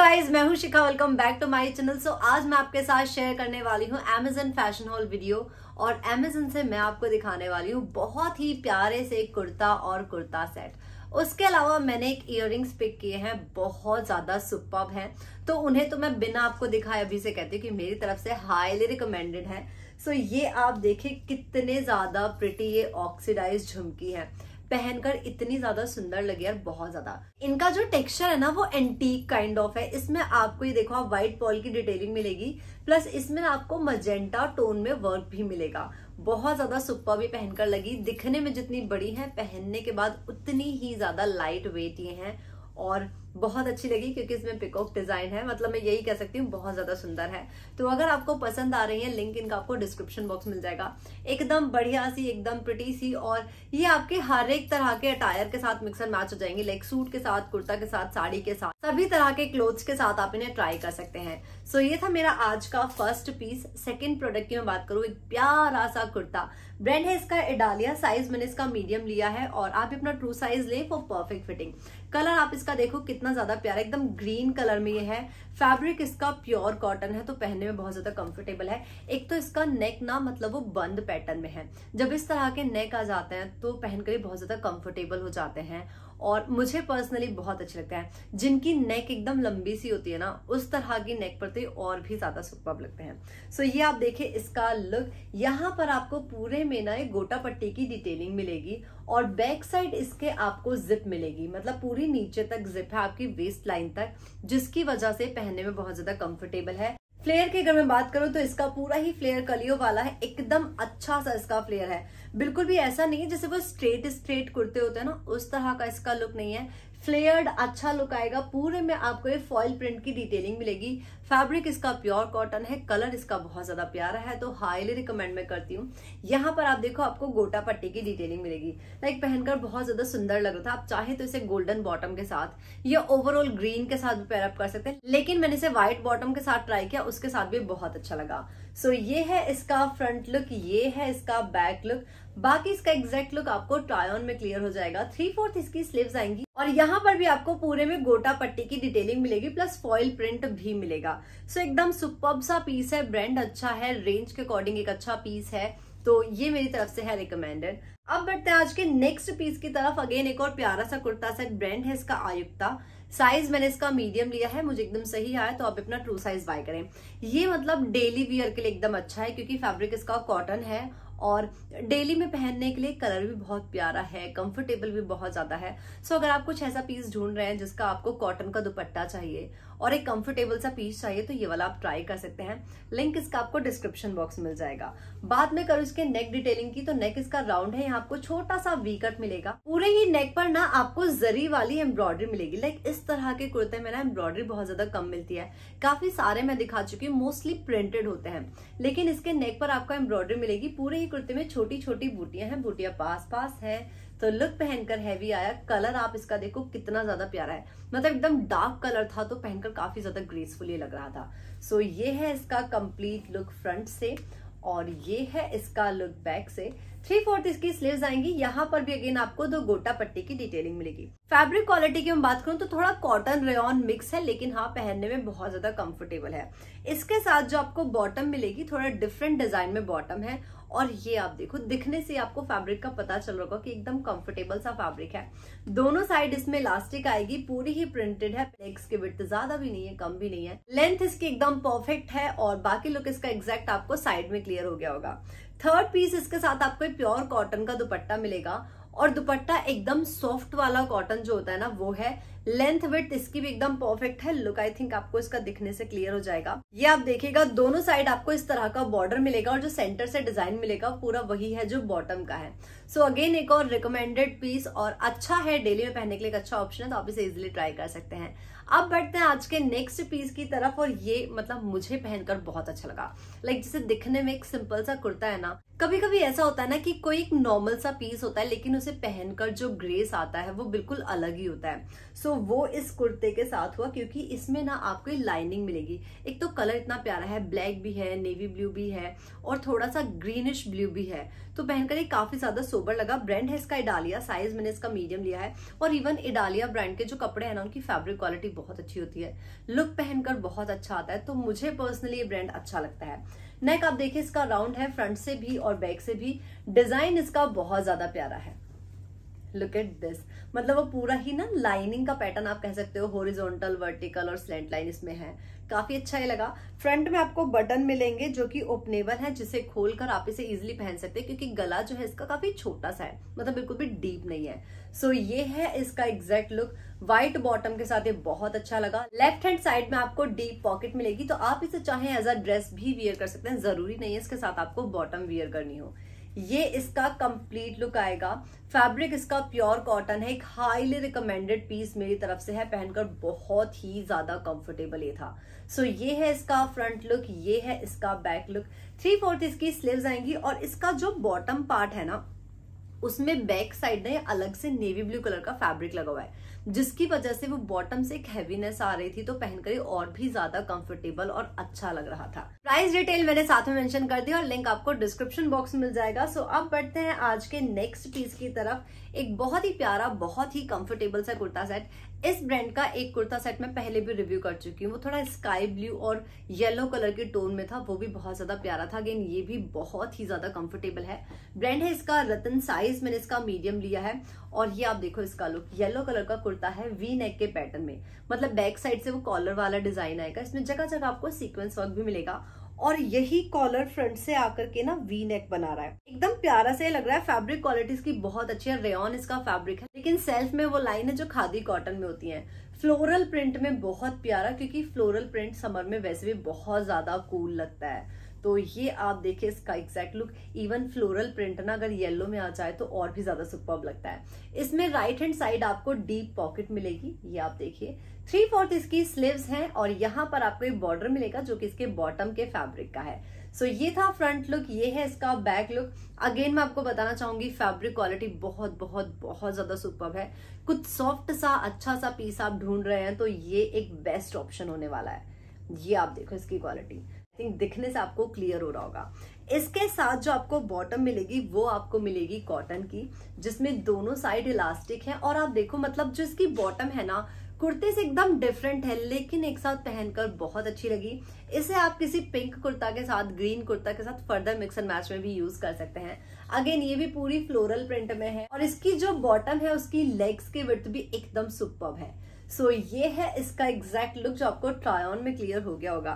guys मैं हूं Shikha welcome back to my channel so आज मैं आपके साथ शेयर करने वाली हूं अमेजन फैशन हॉल वीडियो और अमेजन से मैं आपको दिखाने वाली हूं बहुत ही प्यारे से कुर्ता और कुर्ता सेट उसके अलावा मैंने एक इयर पिक किए हैं बहुत ज्यादा सुपर हैं तो उन्हें तो मैं बिना आपको दिखाए अभी से कहती हूँ कि मेरी तरफ से हाईली रिकमेंडेड है सो so, ये आप देखे कितने ज्यादा प्रिटी ये ऑक्सीडाइज झुमकी है पहनकर इतनी ज्यादा सुंदर लगी यार बहुत ज्यादा इनका जो टेक्सचर है ना वो एंटीक काइंड ऑफ है इसमें आपको ये देखो आप व्हाइट पॉल की डिटेलिंग मिलेगी प्लस इसमें आपको मजेंटा टोन में वर्क भी मिलेगा बहुत ज्यादा सुपर भी पहनकर लगी दिखने में जितनी बड़ी है पहनने के बाद उतनी ही ज्यादा लाइट वेट ये है और बहुत अच्छी लगी क्योंकि इसमें पिकॉक डिजाइन है मतलब मैं यही कह सकती हूँ बहुत ज्यादा सुंदर है तो अगर आपको पसंद आ रही है लिंक इनका आपको डिस्क्रिप्शन बॉक्स मिल जाएगा एकदम बढ़िया सी एकदम प्रिटी सी और ये आपके हर एक तरह के अटायर के साथ मिक्सर मैच हो जाएंगे लाइक सूट के साथ कुर्ता के साथ साड़ी के साथ सभी तरह के क्लोथ्स के साथ आप इन्हें ट्राई कर सकते हैं सो so, ये था मेरा आज का फर्स्ट पीस सेकेंड प्रोडक्ट की मैं बात करूँ एक प्यारा सा कुर्ता ब्रांड है इसका इडालिया साइज मैंने इसका मीडियम लिया है और आप अपना ट्रू साइज ले फॉर परफेक्ट फिटिंग कलर आप इसका देखो कितना ज्यादा प्यारा एकदम ग्रीन कलर में ये है फैब्रिक इसका प्योर कॉटन है तो पहनने में बहुत ज्यादा कंफर्टेबल है एक तो इसका नेक ना मतलब वो बंद पैटर्न में है जब इस तरह के नेक आ जाते हैं तो पहनकर बहुत ज्यादा कंफर्टेबल हो जाते हैं और मुझे पर्सनली बहुत अच्छा लगता है जिनकी नेक एकदम लंबी सी होती है ना उस तरह की नेक पर तो और भी ज्यादा सुपर लगते हैं सो ये आप देखे इसका लुक यहाँ पर आपको पूरे में ना एक गोटा पट्टी की डिटेलिंग मिलेगी और बैक साइड इसके आपको जिप मिलेगी मतलब पूरी नीचे तक जिप है आपकी वेस्ट लाइन तक जिसकी वजह से पहनने में बहुत ज्यादा कंफर्टेबल है फ्लेयर की अगर मैं बात करूं तो इसका पूरा ही फ्लेयर कलियो वाला है एकदम अच्छा सा इसका फ्लेयर है बिल्कुल भी ऐसा नहीं है जैसे वो स्ट्रेट स्ट्रेट कुर्ते होते हैं ना उस तरह का इसका लुक नहीं है फ्लेयर्ड अच्छा लुक आएगा पूरे में आपको ये फॉइल प्रिंट की डिटेलिंग मिलेगी फैब्रिक इसका प्योर कॉटन है कलर इसका बहुत ज्यादा प्यारा है तो हाईली रिकमेंड मैं करती हूँ यहाँ पर आप देखो आपको गोटा पट्टी की डिटेलिंग मिलेगी लाइक पहनकर बहुत ज्यादा सुंदर लग रहा था आप चाहे तो इसे गोल्डन बॉटम के साथ या ओवरऑल ग्रीन के साथ भी पेयरअप कर सकते हैं लेकिन मैंने इसे व्हाइट बॉटम के साथ ट्राई किया उसके साथ भी बहुत अच्छा लगा सो so, ये है इसका फ्रंट लुक ये है इसका बैक लुक बाकी इसका एग्जैक्ट लुक आपको ट्रायन में क्लियर हो जाएगा थ्री फोर्थ इसकी स्लीव्स आएंगी और यहाँ पर भी आपको पूरे में गोटा पट्टी की डिटेलिंग मिलेगी प्लस फॉइल प्रिंट भी मिलेगा सो एकदम सुपर सा पीस है ब्रांड अच्छा है रेंज के अकॉर्डिंग एक अच्छा पीस है तो ये मेरी तरफ से है रिकमेंडेड अब बढ़ते हैं आज के नेक्स्ट पीस की तरफ अगेन एक और प्यारा सा कुर्ता सेट ब्रांड है इसका आयुक्ता साइज मैंने इसका मीडियम लिया है मुझे एकदम सही आया तो आप अपना ट्रू साइज बाय करें ये मतलब डेली वियर के लिए एकदम अच्छा है क्योंकि फैब्रिक इसका कॉटन है और डेली में पहनने के लिए कलर भी बहुत प्यारा है कंफर्टेबल भी बहुत ज्यादा है सो अगर आप कुछ ऐसा पीस ढूंढ रहे हैं जिसका आपको कॉटन का दुपट्टा चाहिए और एक कंफर्टेबल सा पीस चाहिए तो ये वाला आप ट्राई कर सकते हैं लिंक इसका आपको डिस्क्रिप्शन बॉक्स मिल जाएगा बाद में करूँ इसके नेक डिटेलिंग की तो नेक इसका राउंड है यहाँ आपको छोटा सा वी कट मिलेगा पूरे ही नेक पर ना आपको जरी वाली एम्ब्रॉयडरी मिलेगी लाइक इस तरह के कुर्ते में ना एम्ब्रॉयडरी बहुत ज्यादा कम मिलती है काफी सारे मैं दिखा चुकी हूँ मोस्टली प्रिंटेड होते हैं लेकिन इसके नेक पर आपको एम्ब्रॉयडरी मिलेगी पूरे ही कुर्ते में छोटी छोटी बूटियां हैं बूटियां पास पास है तो लुक पहनकर हैवी आया कलर आप इसका देखो कितना ज्यादा प्यारा है मतलब एकदम डार्क कलर था तो पहनकर काफी ज्यादा ग्रेसफुल ये लग रहा था सो so, ये है इसका कंप्लीट लुक फ्रंट से और ये है इसका लुक बैक से थ्री फोर्थ इसकी स्लीव्स आएंगी यहाँ पर भी अगेन आपको दो गोटा पट्टी की डिटेलिंग मिलेगी फैब्रिक क्वालिटी की हम बात करूं तो थोड़ा कॉटन रेन मिक्स है लेकिन हाँ पहनने में बहुत ज्यादा कंफर्टेबल है इसके साथ जो आपको बॉटम मिलेगी थोड़ा डिफरेंट डिजाइन में बॉटम है और ये आप देखो दिखने से आपको फैब्रिक का पता चल रहा होगा कि एकदम कंफर्टेबल सा फैब्रिक है दोनों साइड इसमें इलास्टिक आएगी पूरी ही प्रिंटेड है लेग्स की विथ ज्यादा भी नहीं है कम भी नहीं है लेंथ इसकी एकदम परफेक्ट है और बाकी लुक इसका एग्जैक्ट आपको साइड में क्लियर हो गया होगा थर्ड पीस इसके साथ आपको प्योर कॉटन का दुपट्टा मिलेगा और दुपट्टा एकदम सॉफ्ट वाला कॉटन जो होता है ना वो है लेंथ विथ इसकी भी एकदम परफेक्ट है लुक आई थिंक आपको इसका दिखने से क्लियर हो जाएगा ये आप देखिएगा दोनों साइड आपको इस तरह का बॉर्डर मिलेगा और जो सेंटर से डिजाइन मिलेगा पूरा वही है जो बॉटम का है सो so अगेन एक और रिकमेंडेड पीस और अच्छा है डेली में पहनने के लिए एक अच्छा ऑप्शन है तो आप इसे इजिली ट्राई कर सकते हैं अब बढ़ते हैं आज के नेक्स्ट पीस की तरफ और ये मतलब मुझे पहनकर बहुत अच्छा लगा लाइक like, जिसे दिखने में एक सिंपल सा कुर्ता है ना कभी कभी ऐसा होता है ना कि कोई एक नॉर्मल सा पीस होता है लेकिन उसे पहनकर जो ग्रेस आता है वो बिल्कुल अलग ही होता है सो so, वो इस कुर्ते के साथ हुआ क्योंकि इसमें ना आपको लाइनिंग मिलेगी एक तो कलर इतना प्यारा है ब्लैक भी है नेवी ब्लू भी है और थोड़ा सा ग्रीनिश ब्लू भी है तो पहनकर ये काफी ज्यादा सोबर लगा ब्रांड है इसका इडालिया साइज मैंने इसका मीडियम लिया है और इवन इडालिया ब्रांड के जो कपड़े हैं ना उनकी फैब्रिक क्वालिटी बहुत अच्छी होती है लुक पहनकर बहुत अच्छा आता है तो मुझे पर्सनली ये ब्रांड अच्छा लगता है नेक आप देखिए इसका राउंड है फ्रंट से भी और बैक से भी डिजाइन इसका बहुत ज्यादा प्यारा है लुक एट दिस मतलब वो पूरा ही ना लाइनिंग का पैटर्न आप कह सकते हो होरिजोनटल वर्टिकल और स्लेंट लाइन इसमें है काफी अच्छा ये लगा फ्रंट में आपको बटन मिलेंगे जो कि ओपनेबल है जिसे खोलकर आप इसे इजिली पहन सकते हैं क्योंकि गला जो है इसका काफी छोटा सा है मतलब बिल्कुल भी डीप नहीं है सो so, ये है इसका एग्जैक्ट लुक व्हाइट बॉटम के साथ ये बहुत अच्छा लगा लेफ्ट हैंड साइड में आपको डीप पॉकेट मिलेगी तो आप इसे चाहे एज अ ड्रेस भी वियर कर सकते हैं जरूरी नहीं है इसके साथ आपको बॉटम वियर करनी हो ये इसका कंप्लीट लुक आएगा फैब्रिक इसका प्योर कॉटन है एक हाईली रिकमेंडेड पीस मेरी तरफ से है पहनकर बहुत ही ज्यादा कंफर्टेबल ये था सो so, ये है इसका फ्रंट लुक ये है इसका बैक लुक थ्री फोर्थ इसकी स्लीव्स आएंगी और इसका जो बॉटम पार्ट है ना उसमें बैक साइड ना अलग से नेवी ब्लू कलर का फैब्रिक लगा हुआ है जिसकी वजह से वो बॉटम से एक हैवीनेस आ रही थी तो पहनकर और भी ज्यादा कंफर्टेबल और अच्छा लग रहा था प्राइस डिटेल मैंने साथ में मेंशन कर दी और लिंक आपको डिस्क्रिप्शन बॉक्स में मिल जाएगा सो अब बढ़ते हैं आज के नेक्स्ट पीस की तरफ एक बहुत ही प्यारा बहुत ही कंफर्टेबल सा कुर्ता सेट इस ब्रांड का एक कुर्ता सेट मैं पहले भी रिव्यू कर चुकी हूँ वो थोड़ा स्काई ब्लू और येलो कलर के टोन में था वो भी बहुत ज्यादा प्यारा था अगेन ये भी बहुत ही ज्यादा कंफर्टेबल है ब्रांड है इसका रतन साइज मैंने इसका मीडियम लिया है और ये आप देखो इसका लुक येलो कलर का कुर्ता होता है वी नेक के पैटर्न में मतलब बैक साइड से वो कॉलर वाला डिजाइन आएगा इसमें जगह जगह आपको सीक्वेंस वर्क भी मिलेगा और यही कॉलर फ्रंट से आकर के ना वी नेक बना रहा है एकदम प्यारा से लग रहा है फैब्रिक क्वालिटी इसकी बहुत अच्छी है रेन इसका फैब्रिक है लेकिन सेल्फ में वो लाइन है जो खादी कॉटन में होती है फ्लोरल प्रिंट में बहुत प्यारा क्योंकि फ्लोरल प्रिंट समर में वैसे भी बहुत ज्यादा कूल लगता है तो ये आप देखिए इसका exact look even floral print ना अगर येलो में आ जाए तो और भी ज्यादा सुपर लगता है इसमें राइट हैंड साइड आपको डीप पॉकेट मिलेगी ये आप देखिए थ्री फोर्थ इसकी स्लीव्स हैं और यहाँ पर आपको एक बॉर्डर मिलेगा जो कि इसके बॉटम के फैब्रिक का है सो so, ये था फ्रंट लुक ये है इसका बैक लुक अगेन मैं आपको बताना चाहूंगी फैब्रिक क्वालिटी बहुत बहुत बहुत ज्यादा सुपर है कुछ सॉफ्ट सा अच्छा सा पीस आप ढूंढ रहे हैं तो ये एक बेस्ट ऑप्शन होने वाला है ये आप देखो इसकी क्वालिटी थिंक दिखने से आपको क्लियर हो रहा होगा इसके साथ जो आपको बॉटम मिलेगी वो आपको मिलेगी कॉटन की जिसमें दोनों साइड इलास्टिक है और आप देखो मतलब जो इसकी बॉटम है ना कुर्ते से एकदम डिफरेंट है लेकिन एक साथ पहनकर बहुत अच्छी लगी इसे आप किसी पिंक कुर्ता के साथ ग्रीन कुर्ता के साथ फर्दर मिक्स एंड मैच में भी यूज कर सकते हैं अगेन ये भी पूरी फ्लोरल प्रिंट में है और इसकी जो बॉटम है उसकी लेग्स के विर्थ भी एकदम सुपर है सो so, ये है इसका एग्जैक्ट लुक जो आपको ट्राई ऑन में क्लियर हो गया होगा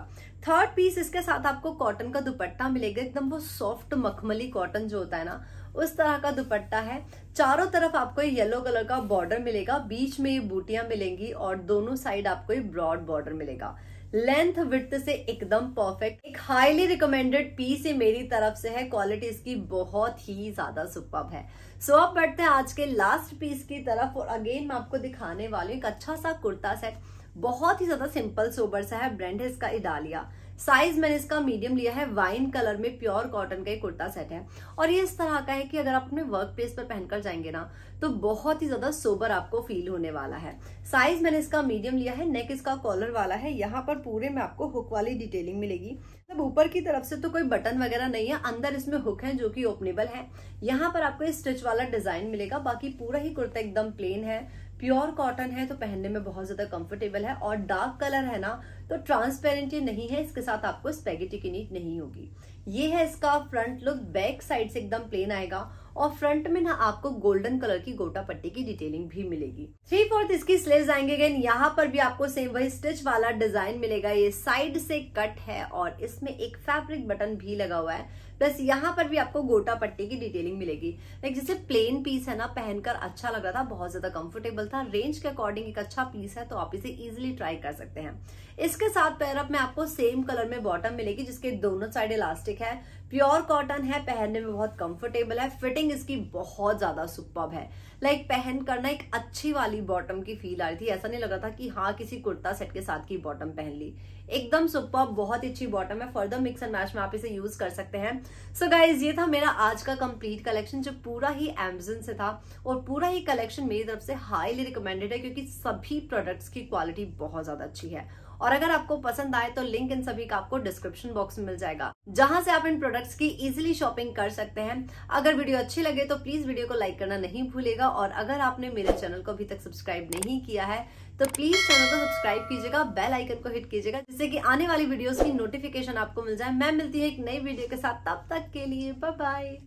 थर्ड पीस इसके साथ आपको कॉटन का दुपट्टा मिलेगा एकदम वो सॉफ्ट मखमली कॉटन जो होता है ना उस तरह का दुपट्टा है चारों तरफ आपको ये येलो कलर का बॉर्डर मिलेगा बीच में ये बूटियां मिलेंगी और दोनों साइड आपको ये ब्रॉड बॉर्डर मिलेगा लेंथ विथ से एकदम परफेक्ट एक हाईली रिकमेंडेड पीस ये मेरी तरफ से है क्वालिटी इसकी बहुत ही ज्यादा सुपर है सो so, अब बढ़ते हैं आज के लास्ट पीस की तरफ और अगेन मैं आपको दिखाने वाली हूँ एक अच्छा सा कुर्ता सेट बहुत ही ज्यादा सिंपल सोबर सा है ब्रांड है इसका इडालिया साइज मैंने इसका मीडियम लिया है वाइन कलर में प्योर कॉटन का एक कुर्ता सेट है और ये इस तरह का है कि अगर आप अपने वर्क प्लेस पर पहनकर जाएंगे ना तो बहुत ही ज्यादा सोबर आपको फील होने वाला है साइज मैंने इसका मीडियम लिया है नेक इसका कॉलर वाला है यहाँ पर पूरे में आपको हुक वाली डिटेलिंग मिलेगी मतलब ऊपर की तरफ से तो कोई बटन वगैरह नहीं है अंदर इसमें हुक है जो की ओपनेबल है यहाँ पर आपको स्टिच वाला डिजाइन मिलेगा बाकी पूरा ही कुर्ता एकदम प्लेन है प्योर कॉटन है तो पहनने में बहुत ज्यादा कंफर्टेबल है और डार्क कलर है ना तो ट्रांसपेरेंट ये नहीं है इसके साथ आपको स्पेगेटी की नीट नहीं होगी ये है इसका फ्रंट लुक बैक साइड से एकदम प्लेन आएगा और फ्रंट में ना आपको गोल्डन कलर की गोटा पट्टी की डिटेलिंग भी मिलेगी थ्री फोर्थ इसकी स्लेव आएंगे गेन यहाँ पर भी आपको सेम वही स्टिच वाला डिजाइन मिलेगा ये साइड से कट है और इसमें एक फैब्रिक बटन भी लगा हुआ है प्लस यहाँ पर भी आपको गोटा पट्टी की डिटेलिंग मिलेगी लाइक जैसे प्लेन पीस है ना पहनकर अच्छा लग रहा था बहुत ज्यादा कंफर्टेबल था रेंज के अकॉर्डिंग एक अच्छा पीस है तो आप इसे इजिली ट्राई कर सकते हैं इसके साथ पैरअप में आपको सेम कलर में बॉटम मिलेगी जिसके दोनों साइड इलास्टिक है प्योर कॉटन है पहनने में बहुत कंफर्टेबल है फिटिंग इसकी बहुत ज्यादा सुपर है लाइक पहन करना एक अच्छी वाली बॉटम की फील आ रही थी ऐसा नहीं लग रहा था कि हाँ किसी कुर्ता सेट के साथ की बॉटम पहन ली एकदम सुपर बहुत अच्छी बॉटम है फर्दर मिक्स एंड मैच में आप इसे यूज कर सकते हैं सो so गाइज ये था मेरा आज का कंप्लीट कलेक्शन जो पूरा ही एमेजन से था और पूरा ही कलेक्शन मेरी तरफ से हाईली रिकमेंडेड है क्योंकि सभी प्रोडक्ट्स की क्वालिटी बहुत ज्यादा अच्छी है और अगर आपको पसंद आए तो लिंक इन सभी का आपको डिस्क्रिप्शन बॉक्स में मिल जाएगा जहां से आप इन प्रोडक्ट्स की इजिली शॉपिंग कर सकते हैं अगर वीडियो अच्छी लगे तो प्लीज वीडियो को लाइक करना नहीं भूलेगा और अगर आपने मेरे चैनल को अभी तक सब्सक्राइब नहीं किया है तो प्लीज चैनल को सब्सक्राइब कीजिएगा बेल आइकन को हिट कीजिएगा जिससे कि आने वाली वीडियोस की नोटिफिकेशन आपको मिल जाए मैं मिलती है एक नई वीडियो के साथ तब तक के लिए बाय बाय